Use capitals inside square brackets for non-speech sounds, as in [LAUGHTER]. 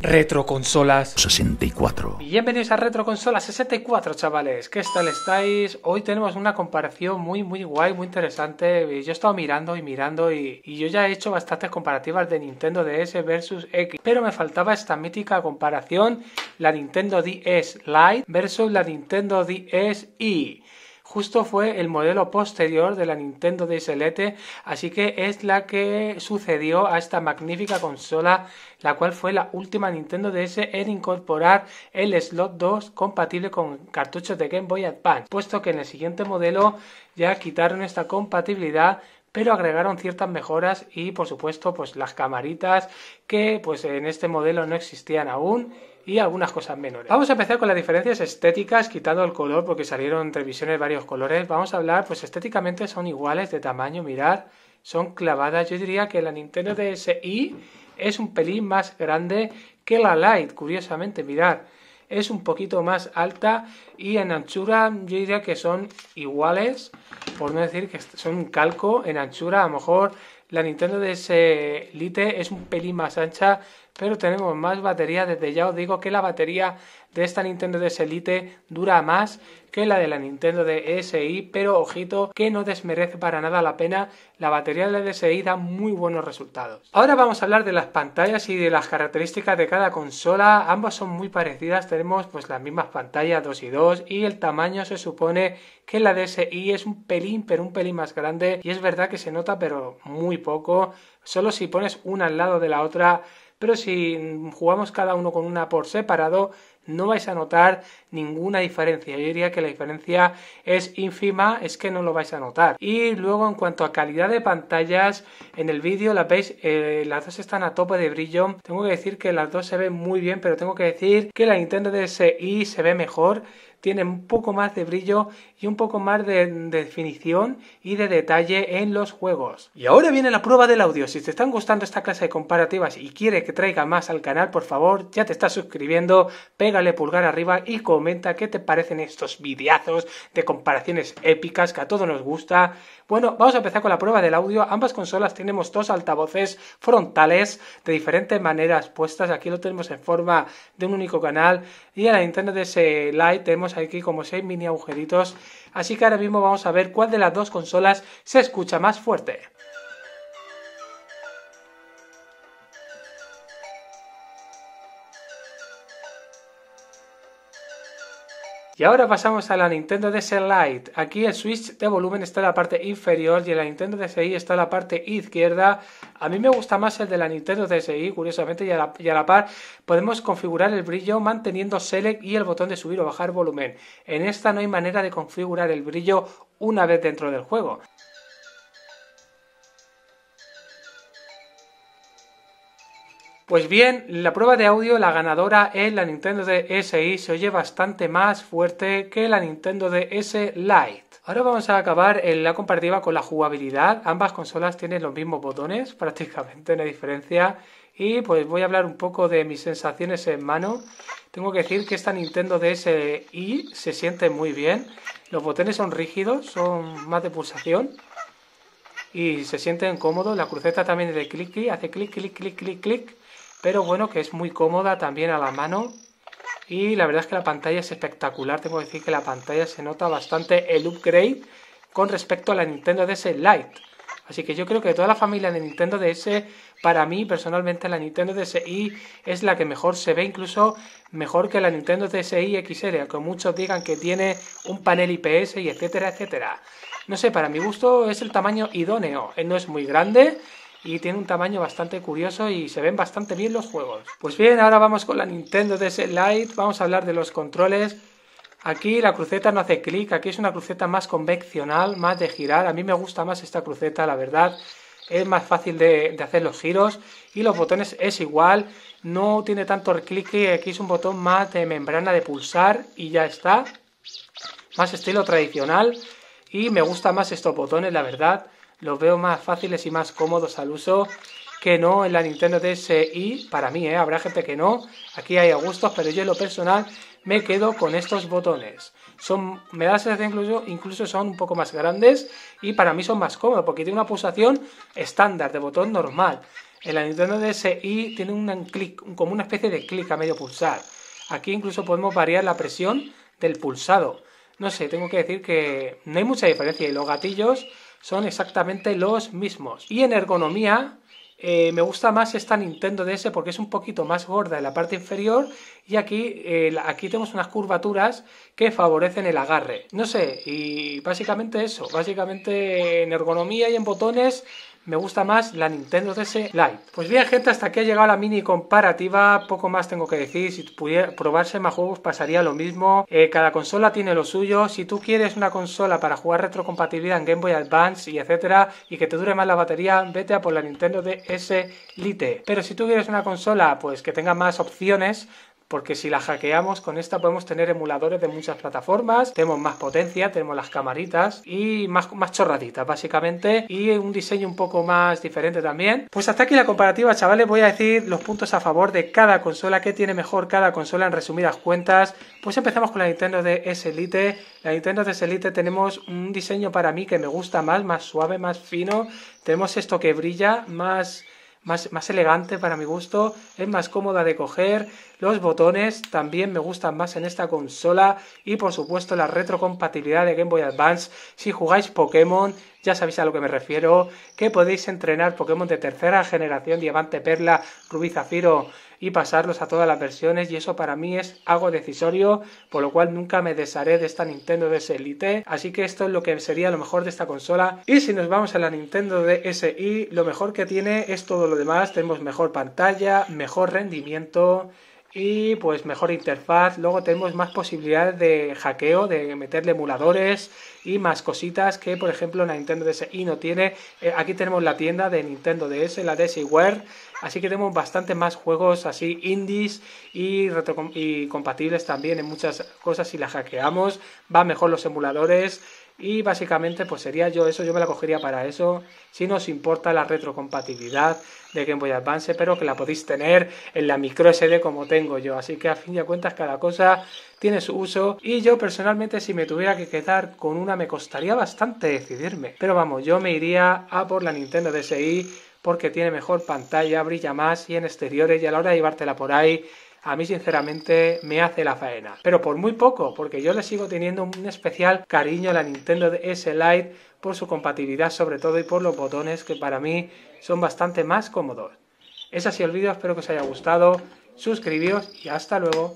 Retroconsolas 64. Bienvenidos a Retroconsolas 64, chavales. ¿Qué tal estáis? Hoy tenemos una comparación muy, muy guay, muy interesante. Yo he estado mirando y mirando y, yo ya he hecho bastantes comparativas de Nintendo DS versus X. Pero me faltaba esta mítica comparación, la Nintendo DS Lite versus la Nintendo DS justo fue el modelo posterior de la Nintendo DSLT, así que es la que sucedió a esta magnífica consola, la cual fue la última Nintendo DS en incorporar el slot 2 compatible con cartuchos de Game Boy Advance, puesto que en el siguiente modelo ya quitaron esta compatibilidad pero agregaron ciertas mejoras y por supuesto pues las camaritas que pues en este modelo no existían aún y algunas cosas menores. Vamos a empezar con las diferencias estéticas, quitando el color porque salieron en varios colores. Vamos a hablar, pues estéticamente son iguales de tamaño, mirar, son clavadas. Yo diría que la Nintendo DSi es un pelín más grande que la Lite, curiosamente, mirar es un poquito más alta y en anchura yo diría que son iguales, por no decir que son un calco en anchura, a lo mejor la Nintendo DS Lite es un pelín más ancha, pero tenemos más batería Desde ya os digo que la batería de esta Nintendo DS Elite dura más que la de la Nintendo DSi, pero ojito que no desmerece para nada la pena, la batería de la DSi da muy buenos resultados. Ahora vamos a hablar de las pantallas y de las características de cada consola, ambas son muy parecidas, tenemos pues las mismas pantallas 2 y 2 y el tamaño se supone que la DSi es un pelín, pero un pelín más grande y es verdad que se nota pero muy poco, solo si pones una al lado de la otra pero si jugamos cada uno con una por separado, no vais a notar ninguna diferencia. Yo diría que la diferencia es ínfima, es que no lo vais a notar. Y luego en cuanto a calidad de pantallas, en el vídeo las veis, eh, las dos están a tope de brillo. Tengo que decir que las dos se ven muy bien, pero tengo que decir que la Nintendo DSi se ve mejor tiene un poco más de brillo y un poco más de, definición y de detalle en los juegos. Y ahora viene la prueba del audio. Si te están gustando esta clase de comparativas y quieres que traiga más al canal, por favor, ya te estás suscribiendo, dale pulgar arriba y comenta qué te parecen estos videazos de comparaciones épicas que a todos nos gusta. Bueno, vamos a empezar con la prueba del audio. Ambas consolas tenemos dos altavoces frontales de diferentes maneras puestas. Aquí lo tenemos en forma de un único canal. Y en la de ese light tenemos aquí como seis mini agujeritos. Así que ahora mismo vamos a ver cuál de las dos consolas se escucha más fuerte. Y ahora pasamos a la Nintendo DS Lite. Aquí el switch de volumen está en la parte inferior y en la Nintendo DSi está en la parte izquierda. A mí me gusta más el de la Nintendo DSi, curiosamente, y la, y a la par podemos configurar el brillo manteniendo Select y el botón de subir o bajar volumen. En esta no hay manera de configurar el brillo una vez dentro del juego. Pues bien, la prueba de audio, la ganadora es la Nintendo DSi, se oye bastante más fuerte que la Nintendo DS Lite. Ahora vamos a acabar en la comparativa con la jugabilidad. Ambas consolas tienen los mismos botones, [LAUGHS] prácticamente no hay diferencia. Y pues voy a hablar un poco de mis sensaciones en mano. Tengo que decir que esta Nintendo DSi se siente muy bien. Los botones son rígidos, son más de pulsación y se sienten cómodos. La cruceta también es de clic clic, hace clic clic clic clic clic pero bueno, que es muy cómoda también a la mano. Y la verdad es que la pantalla es espectacular, tengo que decir que la pantalla se nota bastante el upgrade con respecto a la Nintendo DS Lite. Así que yo creo que de toda la familia de Nintendo DS, para mí personalmente la Nintendo DSi es la que mejor se ve, incluso mejor que la Nintendo DSi XL, aunque muchos digan que tiene un panel IPS y etcétera, etcétera. No sé, para mi gusto es el tamaño idóneo, no es muy grande y tiene un tamaño bastante curioso y se ven bastante bien los juegos. Pues bien, ahora vamos con la Nintendo DS Lite, vamos a hablar de los controles. Aquí la cruceta no hace clic, aquí es una cruceta más convencional, más de girar. A mí me gusta más esta cruceta, la verdad. Es más fácil de, hacer los giros y los botones es igual. No tiene tanto clic. aquí es un botón más de membrana de pulsar y ya está. Más estilo tradicional y me gustan más estos botones, la verdad los veo más fáciles y más cómodos al uso que no en la Nintendo DSi. Para mí, ¿eh? habrá gente que no. Aquí hay a gustos, pero yo en lo personal me quedo con estos botones. Son, me da la sensación incluso, incluso son un poco más grandes y para mí son más cómodos porque tiene una pulsación estándar de botón normal. En la Nintendo DSi tiene un clic, como una especie de clic a medio pulsar. Aquí incluso podemos variar la presión del pulsado. No sé, tengo que decir que no hay mucha diferencia y los gatillos son exactamente los mismos. Y en ergonomía eh, me gusta más esta Nintendo DS porque es un poquito más gorda en la parte inferior y aquí, eh, aquí tenemos unas curvaturas que favorecen el agarre. No sé, y básicamente eso, básicamente en ergonomía y en botones me gusta más la Nintendo DS Lite. Pues bien, gente, hasta aquí ha llegado la mini comparativa. Poco más tengo que decir. Si pudiera probarse más juegos, pasaría lo mismo. Eh, cada consola tiene lo suyo. Si tú quieres una consola para jugar retrocompatibilidad en Game Boy Advance y etcétera, y que te dure más la batería, vete a por la Nintendo DS Lite. Pero si tú quieres una consola, pues que tenga más opciones porque si la hackeamos, con esta podemos tener emuladores de muchas plataformas, tenemos más potencia, tenemos las camaritas y más, más chorraditas, básicamente, y un diseño un poco más diferente también. Pues hasta aquí la comparativa, chavales. Voy a decir los puntos a favor de cada consola, qué tiene mejor cada consola en resumidas cuentas. Pues empezamos con la Nintendo DS Elite. La Nintendo DS Elite tenemos un diseño para mí que me gusta más, más suave, más fino. Tenemos esto que brilla, más más, más elegante para mi gusto, es más cómoda de coger, los botones también me gustan más en esta consola y por supuesto la retrocompatibilidad de Game Boy Advance. Si jugáis Pokémon, ya sabéis a lo que me refiero, que podéis entrenar Pokémon de tercera generación, Diamante, Perla, Rubí, Zafiro, y pasarlos a todas las versiones y eso para mí es algo decisorio, por lo cual nunca me desharé de esta Nintendo DS Elite... así que esto es lo que sería lo mejor de esta consola. Y si nos vamos a la Nintendo DSi, lo mejor que tiene es todo lo demás, tenemos mejor pantalla, mejor rendimiento, y pues mejor interfaz. Luego tenemos más posibilidades de hackeo, de meterle emuladores y más cositas que por ejemplo la Nintendo DSi no tiene. Eh, aquí tenemos la tienda de Nintendo DS, la DSiWare Así que tenemos bastante más juegos así indies y, compatibles también en muchas cosas si las hackeamos. Va mejor los emuladores. Y básicamente, pues sería yo eso, yo me la cogería para eso. Si nos importa la retrocompatibilidad de Game Boy Advance, pero que la podéis tener en la micro SD como tengo yo. Así que a fin de cuentas, cada cosa tiene su uso. Y yo personalmente, si me tuviera que quedar con una, me costaría bastante decidirme. Pero vamos, yo me iría a por la Nintendo DSi porque tiene mejor pantalla, brilla más y en exteriores y a la hora de llevártela por ahí, a mí sinceramente me hace la faena. Pero por muy poco, porque yo le sigo teniendo un especial cariño a la Nintendo DS Lite por su compatibilidad sobre todo y por los botones que para mí son bastante más cómodos. Es así el vídeo, espero que os haya gustado, suscribíos y hasta luego.